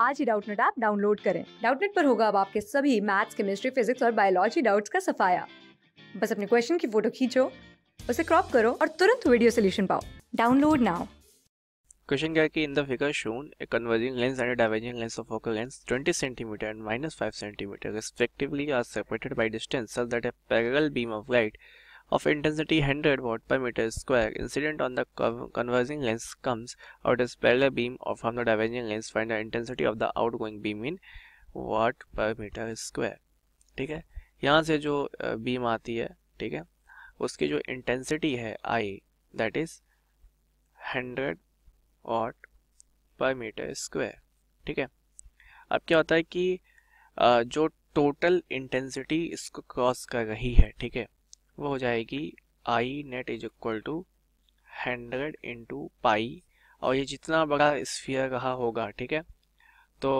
आज ही Doubtnut app download करें डाउटनेट पर होगा अब आपके सभी मैथ्स केमिस्ट्री फिजिक्स और बायोलॉजी डाउट्स का सफाया बस अपने क्वेश्चन की फोटो खींचो उसे क्रॉप करो और तुरंत वीडियो सोल्यूशन पाओ डाउनलोड नाउ क्वेश्चन क्या है कि in the figure shown a converging lens and diverging lens of focal lens 20 centimetre and minus 5 centimetre respectively are separated by distance such that a parallel beam of light of intensity 100 watt per meter square incident on the converging lens comes out as parallel beam or from the diverging lens find the intensity of the outgoing beam in watt per meter square ठीक है यहाँ से जो beam आती है ठीक है उसकी जो इंटेंसिटी है आई दैट इज 100 वाट पर मीटर स्क्वायर ठीक है अब क्या होता है कि जो टोटल इंटेंसिटी इसको क्रॉस कर रही है ठीक है वो हो जाएगी I net is equal to hundred into pi और ये जितना बड़ा स्फीयर रहा होगा ठीक है तो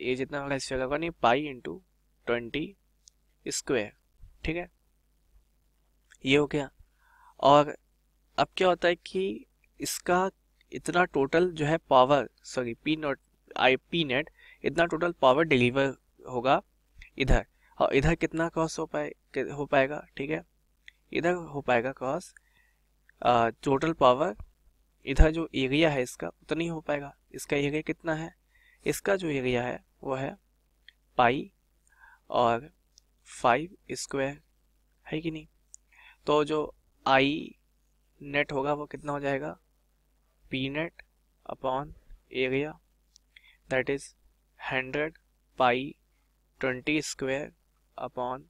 ये जितना बड़ा स्फीयर होगा नहीं पाई इंटू ट्वेंटी स्क्वेयर ठीक है ये हो गया और अब क्या होता है कि इसका इतना टोटल जो है power sorry P naught I P net इतना टोटल पावर डिलीवर होगा इधर और इधर कितना क्रॉस हो पाए हो पाएगा ठीक है इधर हो पाएगा क्रॉस टोटल पावर इधर जो एरिया है इसका उतना तो ही हो पाएगा इसका एरिया कितना है इसका जो एरिया है वो है पाई और फाइव स्क्वायर है कि नहीं तो जो आई नेट होगा वो कितना हो जाएगा P net upon area that is hundred pi twenty square upon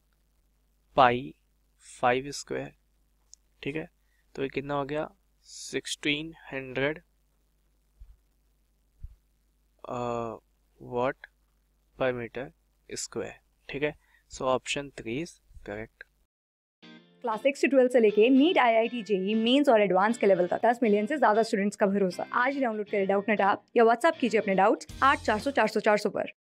pi five square ठीक है तो ये कितना हो गया sixteen hundred watt per metre square ठीक है so option three is correct class six से ट्वेल्थ से लेके NEET IIT JEE Mains और एडवांस के लेवल तक दस मिलियन से ज्यादा स्टूडेंट्स का भरोसा आज डाउनलोड करें डाउट नेट ऐप या व्हाट्सअप कीजिए अपने डाउट्स आठ चार सौ चार सौ चार सौ पर